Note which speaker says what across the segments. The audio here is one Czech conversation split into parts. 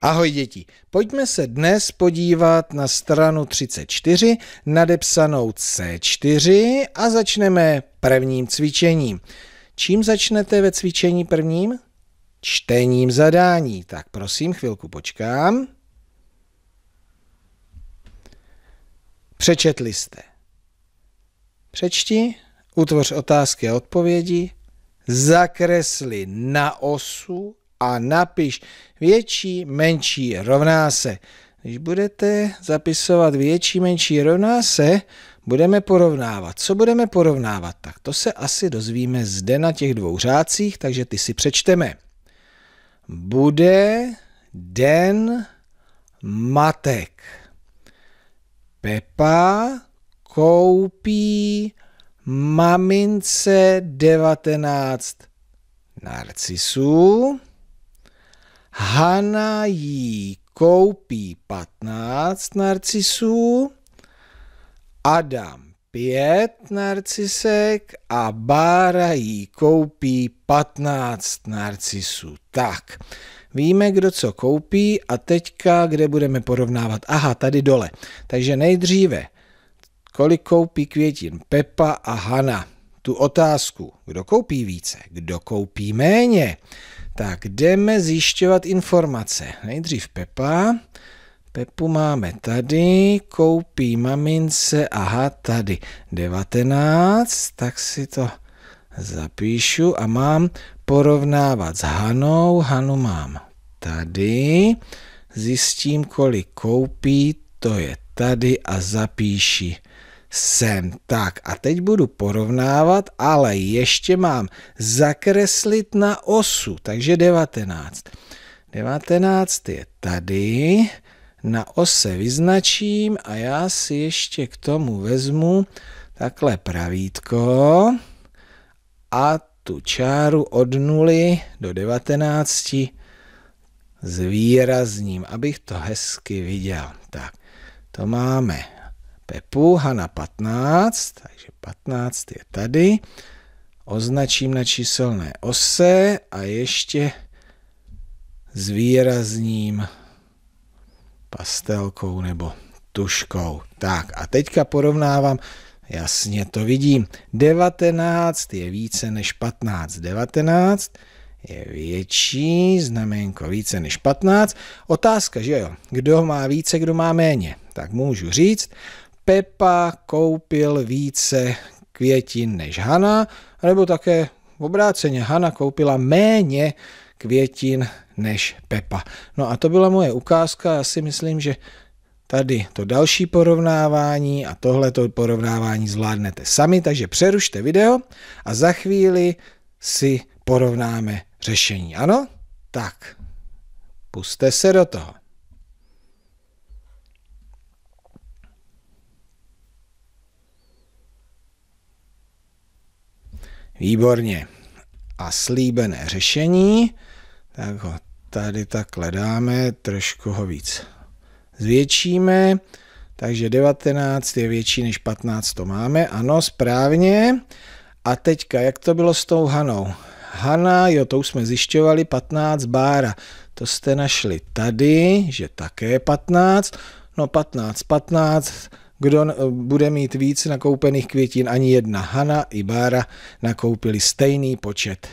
Speaker 1: Ahoj děti, pojďme se dnes podívat na stranu 34, nadepsanou C4 a začneme prvním cvičením. Čím začnete ve cvičení prvním? Čtením zadání. Tak prosím, chvilku počkám. Přečetli jste. Přečti, utvoř otázky a odpovědi, zakresli na osu a napiš větší, menší rovná se. Když budete zapisovat větší, menší rovná se, budeme porovnávat. Co budeme porovnávat? Tak to se asi dozvíme zde na těch dvou řádcích, takže ty si přečteme. Bude den matek. Pepa koupí mamince 19 narcisů. Hana jí koupí 15 narcisů, Adam 5 narcisek a Bára jí koupí 15 narcisů. Tak, víme, kdo co koupí a teďka, kde budeme porovnávat. Aha, tady dole. Takže nejdříve, kolik koupí květin Pepa a Hana? Tu otázku, kdo koupí více, kdo koupí méně? Tak, jdeme zjišťovat informace. Nejdřív Pepa. Pepu máme tady, koupí mamince, aha, tady 19, tak si to zapíšu a mám porovnávat s Hanou. Hanu mám tady, zjistím, kolik koupí, to je tady a zapíši sem. Tak a teď budu porovnávat, ale ještě mám zakreslit na osu, takže 19. 19 je tady, na ose vyznačím a já si ještě k tomu vezmu takhle pravítko a tu čáru od 0 do 19 zvýrazním, abych to hezky viděl. Tak, to máme Pepu, Hana 15, takže 15 je tady. Označím na číselné ose a ještě zvýrazním pastelkou nebo tuškou. Tak a teďka porovnávám, jasně to vidím, 19 je více než 15, 19 je větší, znamenko více než 15. Otázka, že jo, kdo má více, kdo má méně. Tak můžu říct, Pepa koupil více květin než Hana, nebo také v obráceně Hana koupila méně květin než Pepa. No a to byla moje ukázka, já si myslím, že tady to další porovnávání a tohle to porovnávání zvládnete sami, takže přerušte video a za chvíli si porovnáme řešení. Ano? Tak, puste se do toho. Výborně. A slíbené řešení, tak ho tady tak dáme, trošku ho víc zvětšíme, takže 19 je větší než 15, to máme, ano, správně. A teďka, jak to bylo s tou Hanou? Hana, jo, to už jsme zjišťovali, 15 bára. To jste našli tady, že také 15. No 15, 15, kdo bude mít víc nakoupených květin? Ani jedna. Hana i Bára nakoupili stejný počet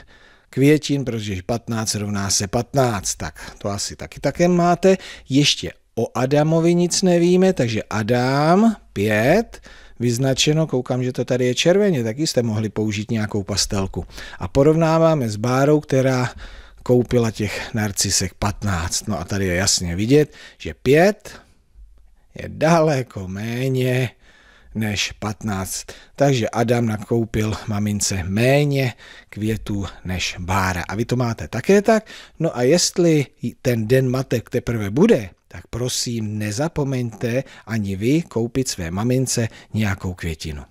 Speaker 1: květin, protože 15 rovná se 15. Tak to asi taky také máte. Ještě o Adamovi nic nevíme, takže Adam 5 vyznačeno, koukám, že to tady je červeně, taky jste mohli použít nějakou pastelku. A porovnáváme s Bárou, která koupila těch narcisek 15. No a tady je jasně vidět, že 5 je daleko méně než 15. Takže Adam nakoupil mamince méně květů než Bára. A vy to máte také tak? No a jestli ten den matek teprve bude, tak prosím nezapomeňte ani vy koupit své mamince nějakou květinu.